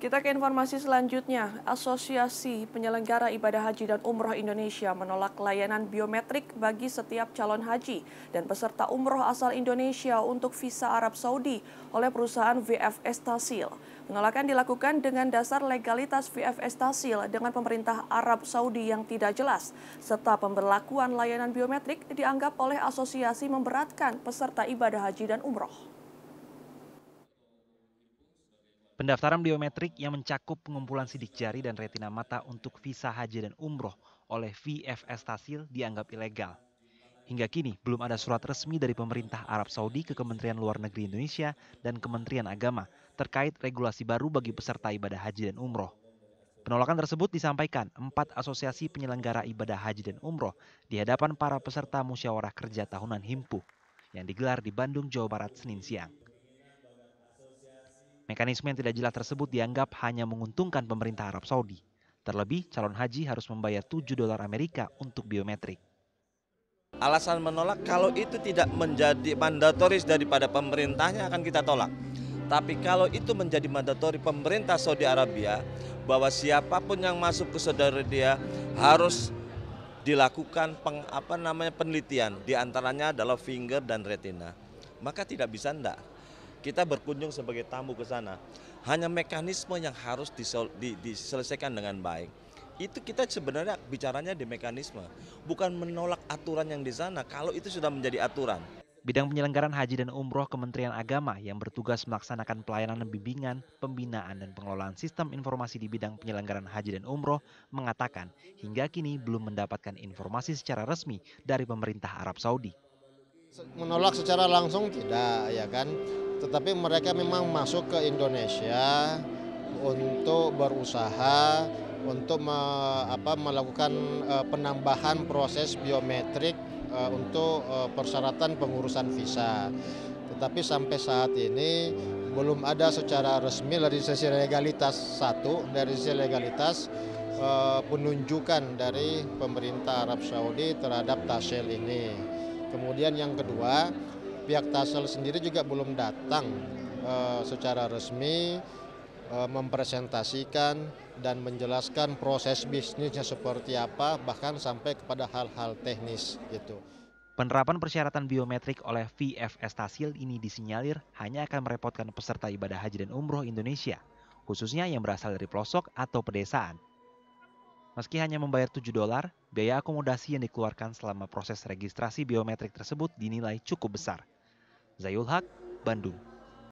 Kita ke informasi selanjutnya. Asosiasi Penyelenggara Ibadah Haji dan Umroh Indonesia menolak layanan biometrik bagi setiap calon haji dan peserta umroh asal Indonesia untuk visa Arab Saudi oleh perusahaan VFS Tasil. Penolakan dilakukan dengan dasar legalitas VFS Tasil dengan pemerintah Arab Saudi yang tidak jelas, serta pemberlakuan layanan biometrik dianggap oleh asosiasi memberatkan peserta ibadah haji dan umroh. Pendaftaran biometrik yang mencakup pengumpulan sidik jari dan retina mata untuk visa haji dan umroh oleh VFS Tasil dianggap ilegal. Hingga kini belum ada surat resmi dari pemerintah Arab Saudi ke Kementerian Luar Negeri Indonesia dan Kementerian Agama terkait regulasi baru bagi peserta ibadah haji dan umroh. Penolakan tersebut disampaikan empat asosiasi penyelenggara ibadah haji dan umroh di hadapan para peserta musyawarah kerja tahunan HIMPU yang digelar di Bandung, Jawa Barat Senin siang. Mekanisme yang tidak jelas tersebut dianggap hanya menguntungkan pemerintah Arab Saudi. Terlebih, calon haji harus membayar 7 dolar Amerika untuk biometrik. Alasan menolak kalau itu tidak menjadi mandatoris daripada pemerintahnya akan kita tolak. Tapi kalau itu menjadi mandatori pemerintah Saudi Arabia bahwa siapapun yang masuk ke saudara dia harus dilakukan peng, apa namanya penelitian diantaranya adalah finger dan retina. Maka tidak bisa ndak kita berkunjung sebagai tamu ke sana. Hanya mekanisme yang harus diselesaikan dengan baik. Itu kita sebenarnya bicaranya di mekanisme, bukan menolak aturan yang di sana. Kalau itu sudah menjadi aturan, Bidang penyelenggaraan haji dan umroh Kementerian Agama yang bertugas melaksanakan pelayanan bimbingan, pembinaan, dan pengelolaan sistem informasi di bidang penyelenggaraan haji dan umroh mengatakan hingga kini belum mendapatkan informasi secara resmi dari pemerintah Arab Saudi. Menolak secara langsung tidak ya kan, tetapi mereka memang masuk ke Indonesia untuk berusaha untuk me, apa, melakukan uh, penambahan proses biometrik uh, untuk uh, persyaratan pengurusan visa. Tetapi sampai saat ini belum ada secara resmi dari sisi legalitas satu dari sisi legalitas uh, penunjukan dari pemerintah Arab Saudi terhadap Tashel ini. Kemudian yang kedua pihak Tasel sendiri juga belum datang uh, secara resmi uh, mempresentasikan dan menjelaskan proses bisnisnya seperti apa bahkan sampai kepada hal-hal teknis gitu. Penerapan persyaratan biometrik oleh VFS Tasil ini disinyalir hanya akan merepotkan peserta ibadah haji dan umroh Indonesia, khususnya yang berasal dari pelosok atau pedesaan Meski hanya membayar 7 dolar, biaya akomodasi yang dikeluarkan selama proses registrasi biometrik tersebut dinilai cukup besar. Zayul Haq, Bandung.